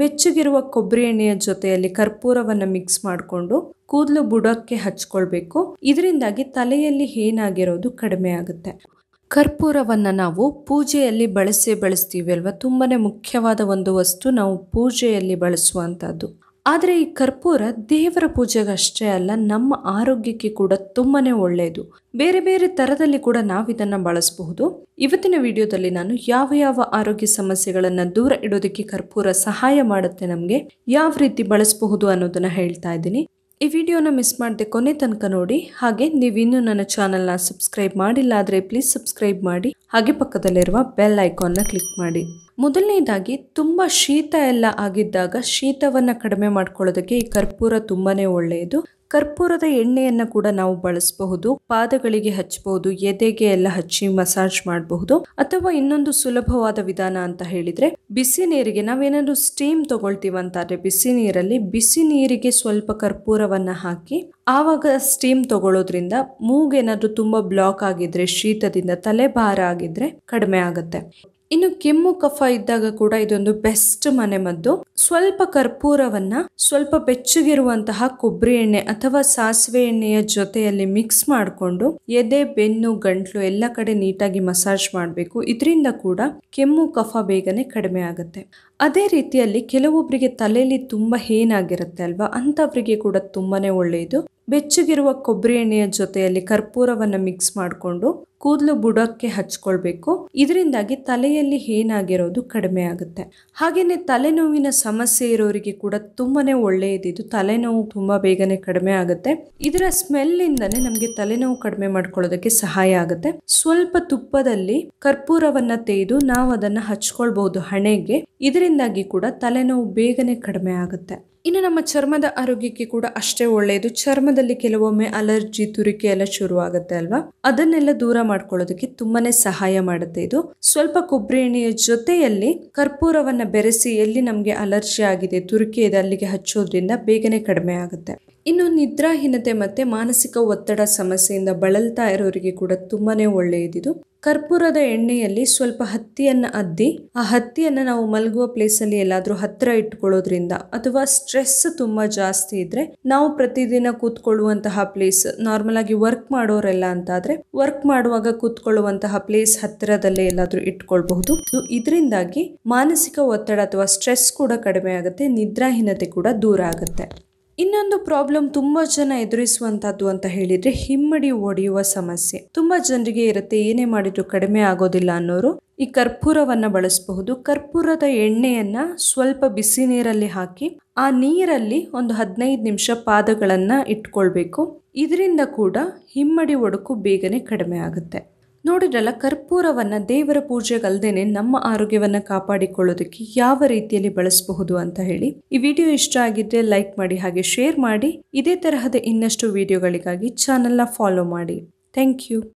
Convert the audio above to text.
ಬೆಚ್ಚಗಿರುವ ಕೊಬ್ಬರಿ ಎಣ್ಣೆಯ ಜೊತೆಯಲ್ಲಿ ಕರ್ಪೂರವನ್ನು ಮಿಕ್ಸ್ ಮಾಡಿಕೊಂಡು ಕೂದಲು ಬುಡಕ್ಕೆ ಹಚ್ಕೊಳ್ಬೇಕು ಇದರಿಂದಾಗಿ ತಲೆಯಲ್ಲಿ ಏನಾಗಿರೋದು ಕಡಿಮೆ ಆಗುತ್ತೆ ಕರ್ಪೂರವನ್ನು ನಾವು ಪೂಜೆಯಲ್ಲಿ ಬಳಸಿ ಬಳಸ್ತೀವಿ ಅಲ್ವಾ ತುಂಬಾ ಮುಖ್ಯವಾದ ಒಂದು ವಸ್ತು ನಾವು ಪೂಜೆಯಲ್ಲಿ ಬಳಸುವಂಥದ್ದು ಆದರೆ ಈ ಕರ್ಪೂರ ದೇವರ ಪೂಜೆಗಷ್ಟೇ ಅಲ್ಲ ನಮ್ಮ ಆರೋಗ್ಯಕ್ಕೆ ಕೂಡ ತುಂಬಾ ಒಳ್ಳೆಯದು ಬೇರೆ ಬೇರೆ ಥರದಲ್ಲಿ ಕೂಡ ನಾವು ಇದನ್ನು ಬಳಸಬಹುದು ಇವತ್ತಿನ ವಿಡಿಯೋದಲ್ಲಿ ನಾನು ಯಾವ ಯಾವ ಆರೋಗ್ಯ ಸಮಸ್ಯೆಗಳನ್ನು ದೂರ ಇಡೋದಕ್ಕೆ ಕರ್ಪೂರ ಸಹಾಯ ಮಾಡುತ್ತೆ ನಮಗೆ ಯಾವ ರೀತಿ ಬಳಸಬಹುದು ಅನ್ನೋದನ್ನು ಹೇಳ್ತಾ ಇದ್ದೀನಿ ಈ ವಿಡಿಯೋನ ಮಿಸ್ ಮಾಡದೆ ಕೊನೆ ತನಕ ನೋಡಿ ಹಾಗೆ ನೀವಿನ್ನೂ ನನ್ನ ಚಾನೆಲ್ನ ಸಬ್ಸ್ಕ್ರೈಬ್ ಮಾಡಿಲ್ಲ ಆದರೆ ಪ್ಲೀಸ್ ಸಬ್ಸ್ಕ್ರೈಬ್ ಮಾಡಿ ಹಾಗೆ ಪಕ್ಕದಲ್ಲಿರುವ ಬೆಲ್ ಐಕಾನ್ನ ಕ್ಲಿಕ್ ಮಾಡಿ ಮೊದಲನೇದಾಗಿ ತುಂಬ ಶೀತ ಎಲ್ಲ ಆಗಿದ್ದಾಗ ಶೀತವನ್ನು ಕಡಿಮೆ ಮಾಡ್ಕೊಳ್ಳೋದಕ್ಕೆ ಈ ಕರ್ಪೂರ ತುಂಬಾ ಒಳ್ಳೆಯದು ಕರ್ಪೂರದ ಎಣ್ಣೆಯನ್ನು ಕೂಡ ನಾವು ಬಳಸಬಹುದು ಪಾದಗಳಿಗೆ ಹಚ್ಚಬಹುದು ಎದೆಗೆ ಎಲ್ಲ ಹಚ್ಚಿ ಮಸಾಜ್ ಮಾಡಬಹುದು ಅಥವಾ ಇನ್ನೊಂದು ಸುಲಭವಾದ ವಿಧಾನ ಅಂತ ಹೇಳಿದ್ರೆ ಬಿಸಿ ನೀರಿಗೆ ನಾವೇನಾದ್ರು ಸ್ಟೀಮ್ ತಗೊಳ್ತೀವಿ ಬಿಸಿ ನೀರಲ್ಲಿ ಬಿಸಿ ನೀರಿಗೆ ಸ್ವಲ್ಪ ಕರ್ಪೂರವನ್ನ ಹಾಕಿ ಆವಾಗ ಸ್ಟೀಮ್ ತಗೊಳ್ಳೋದ್ರಿಂದ ಮೂಗೇನಾದ್ರೂ ತುಂಬಾ ಬ್ಲಾಕ್ ಆಗಿದ್ರೆ ಶೀತದಿಂದ ತಲೆ ಭಾರ ಆಗಿದ್ರೆ ಕಡಿಮೆ ಆಗುತ್ತೆ ಇನ್ನು ಕೆಮ್ಮು ಕಫ ಇದ್ದಾಗ ಕೂಡ ಇದೊಂದು ಬೆಸ್ಟ್ ಮನೆಮದ್ದು ಸ್ವಲ್ಪ ಕರ್ಪೂರವನ್ನ ಸ್ವಲ್ಪ ಬೆಚ್ಚಗಿರುವಂತಹ ಕೊಬ್ಬರಿ ಎಣ್ಣೆ ಅಥವಾ ಸಾಸಿವೆ ಎಣ್ಣೆಯ ಜೊತೆಯಲ್ಲಿ ಮಿಕ್ಸ್ ಮಾಡಿಕೊಂಡು ಎದೆ ಬೆನ್ನು ಗಂಟ್ಲು ಎಲ್ಲ ಕಡೆ ನೀಟಾಗಿ ಮಸಾಜ್ ಮಾಡಬೇಕು ಇದರಿಂದ ಕೂಡ ಕೆಮ್ಮು ಕಫ ಬೇಗನೆ ಕಡಿಮೆ ಆಗುತ್ತೆ ಅದೇ ರೀತಿಯಲ್ಲಿ ಕೆಲವೊಬ್ಬರಿಗೆ ತಲೆಯಲ್ಲಿ ತುಂಬಾ ಹೇನಾಗಿರುತ್ತೆ ಅಲ್ವಾ ಅಂತವರಿಗೆ ಕೂಡ ತುಂಬಾನೇ ಒಳ್ಳೆಯದು ಬೆಚ್ಚಗಿರುವ ಕೊಬ್ಬರಿ ಎಣ್ಣೆಯ ಜೊತೆಯಲ್ಲಿ ಕರ್ಪೂರವನ್ನು ಮಿಕ್ಸ್ ಮಾಡಿಕೊಂಡು ಕೂದಲು ಬುಡಕ್ಕೆ ಹಚ್ಕೊಳ್ಬೇಕು ಇದರಿಂದಾಗಿ ತಲೆಯಲ್ಲಿ ಏನಾಗಿರೋದು ಕಡಿಮೆ ಆಗುತ್ತೆ ಹಾಗೆಯೇ ತಲೆನೋವಿನ ಸಮಸ್ಯೆ ಇರೋರಿಗೆ ಕೂಡ ತುಂಬಾನೇ ಒಳ್ಳೆಯದಿದ್ದು ತಲೆನೋವು ತುಂಬಾ ಬೇಗನೆ ಕಡಿಮೆ ಆಗುತ್ತೆ ಇದರ ಸ್ಮೆಲ್ ನಮಗೆ ತಲೆನೋವು ಕಡಿಮೆ ಮಾಡ್ಕೊಳ್ಳೋದಕ್ಕೆ ಸಹಾಯ ಆಗುತ್ತೆ ಸ್ವಲ್ಪ ತುಪ್ಪದಲ್ಲಿ ಕರ್ಪೂರವನ್ನ ತೆಗೆದು ನಾವು ಅದನ್ನು ಹಚ್ಕೊಳ್ಬಹುದು ಹಣೆಗೆ ಇದರಿಂದಾಗಿ ಕೂಡ ತಲೆನೋವು ಬೇಗನೆ ಕಡಿಮೆ ಆಗುತ್ತೆ ಇನ್ನು ನಮ್ಮ ಚರ್ಮದ ಆರೋಗ್ಯಕ್ಕೆ ಕೂಡ ಅಷ್ಟೇ ಒಳ್ಳೆಯದು ಚರ್ಮದಲ್ಲಿ ಕೆಲವೊಮ್ಮೆ ಅಲರ್ಜಿ ತುರಿಕೆ ಎಲ್ಲ ಶುರುವಾಗುತ್ತೆ ಅಲ್ವಾ ಅದನ್ನೆಲ್ಲ ದೂರ ಮಾಡ್ಕೊಳ್ಳೋದಕ್ಕೆ ತುಂಬಾನೇ ಸಹಾಯ ಮಾಡುತ್ತೆ ಇದು ಸ್ವಲ್ಪ ಕೊಬ್ಬರಿ ಎಣ್ಣೆಯ ಜೊತೆಯಲ್ಲಿ ಕರ್ಪೂರವನ್ನ ಬೆರೆಸಿ ಎಲ್ಲಿ ನಮಗೆ ಅಲರ್ಜಿ ಆಗಿದೆ ತುರಿಕೆ ಇದೆ ಅಲ್ಲಿಗೆ ಹಚ್ಚೋದ್ರಿಂದ ಬೇಗನೆ ಕಡಿಮೆ ಆಗುತ್ತೆ ಇನ್ನು ನಿದ್ರಾಹೀನತೆ ಮತ್ತೆ ಮಾನಸಿಕ ಒತ್ತಡ ಸಮಸ್ಯೆಯಿಂದ ಬಳಲ್ತಾ ಇರೋರಿಗೆ ಕೂಡ ತುಂಬಾನೇ ಒಳ್ಳೆಯದಿದು ಕರ್ಪೂರದ ಎಣ್ಣೆಯಲ್ಲಿ ಸ್ವಲ್ಪ ಹತ್ತಿಯನ್ನು ಅದ್ದಿ ಆ ಹತ್ತಿಯನ್ನು ನಾವು ಮಲಗುವ ಪ್ಲೇಸಲ್ಲಿ ಎಲ್ಲಾದರೂ ಹತ್ತಿರ ಇಟ್ಕೊಳ್ಳೋದ್ರಿಂದ ಅಥವಾ ಸ್ಟ್ರೆಸ್ ತುಂಬ ಜಾಸ್ತಿ ಇದ್ರೆ ನಾವು ಪ್ರತಿದಿನ ಕೂತ್ಕೊಳ್ಳುವಂತಹ ಪ್ಲೇಸ್ ನಾರ್ಮಲ್ ಆಗಿ ವರ್ಕ್ ಮಾಡೋರೆಲ್ಲ ಅಂತಾದ್ರೆ ವರ್ಕ್ ಮಾಡುವಾಗ ಕೂತ್ಕೊಳ್ಳುವಂತಹ ಪ್ಲೇಸ್ ಹತ್ತಿರದಲ್ಲೇ ಎಲ್ಲಾದರೂ ಇಟ್ಕೊಳ್ಬಹುದು ಇದರಿಂದಾಗಿ ಮಾನಸಿಕ ಒತ್ತಡ ಅಥವಾ ಸ್ಟ್ರೆಸ್ ಕೂಡ ಕಡಿಮೆ ಆಗುತ್ತೆ ನಿದ್ರಾಹೀನತೆ ಕೂಡ ದೂರ ಆಗುತ್ತೆ ಇನ್ನೊಂದು ಪ್ರಾಬ್ಲಮ್ ತುಂಬ ಜನ ಎದುರಿಸುವಂತಹದ್ದು ಅಂತ ಹೇಳಿದ್ರೆ ಹಿಮ್ಮಡಿ ಒಡೆಯುವ ಸಮಸ್ಯೆ ತುಂಬಾ ಜನರಿಗೆ ಇರುತ್ತೆ ಏನೇ ಮಾಡಿದ್ರು ಕಡಿಮೆ ಆಗೋದಿಲ್ಲ ಅನ್ನೋರು ಈ ಕರ್ಪೂರವನ್ನ ಬಳಸಬಹುದು ಕರ್ಪೂರದ ಎಣ್ಣೆಯನ್ನ ಸ್ವಲ್ಪ ಬಿಸಿ ನೀರಲ್ಲಿ ಹಾಕಿ ಆ ನೀರಲ್ಲಿ ಒಂದು ಹದಿನೈದು ನಿಮಿಷ ಪಾದಗಳನ್ನ ಇಟ್ಕೊಳ್ಬೇಕು ಇದರಿಂದ ಕೂಡ ಹಿಮ್ಮಡಿ ಒಡಕು ಬೇಗನೆ ಕಡಿಮೆ ಆಗುತ್ತೆ ನೋಡಿದ್ರಲ್ಲ ಕರ್ಪೂರವನ್ನು ದೇವರ ಪೂಜೆಗಲ್ದೇನೆ ನಮ್ಮ ಆರೋಗ್ಯವನ್ನು ಕಾಪಾಡಿಕೊಳ್ಳೋದಕ್ಕೆ ಯಾವ ರೀತಿಯಲ್ಲಿ ಬಳಸಬಹುದು ಅಂತ ಹೇಳಿ ಈ ವಿಡಿಯೋ ಇಷ್ಟ ಆಗಿದ್ರೆ ಲೈಕ್ ಮಾಡಿ ಹಾಗೆ ಶೇರ್ ಮಾಡಿ ಇದೇ ತರಹದ ಇನ್ನಷ್ಟು ವಿಡಿಯೋಗಳಿಗಾಗಿ ಚಾನಲ್ನ ಫಾಲೋ ಮಾಡಿ ಥ್ಯಾಂಕ್ ಯು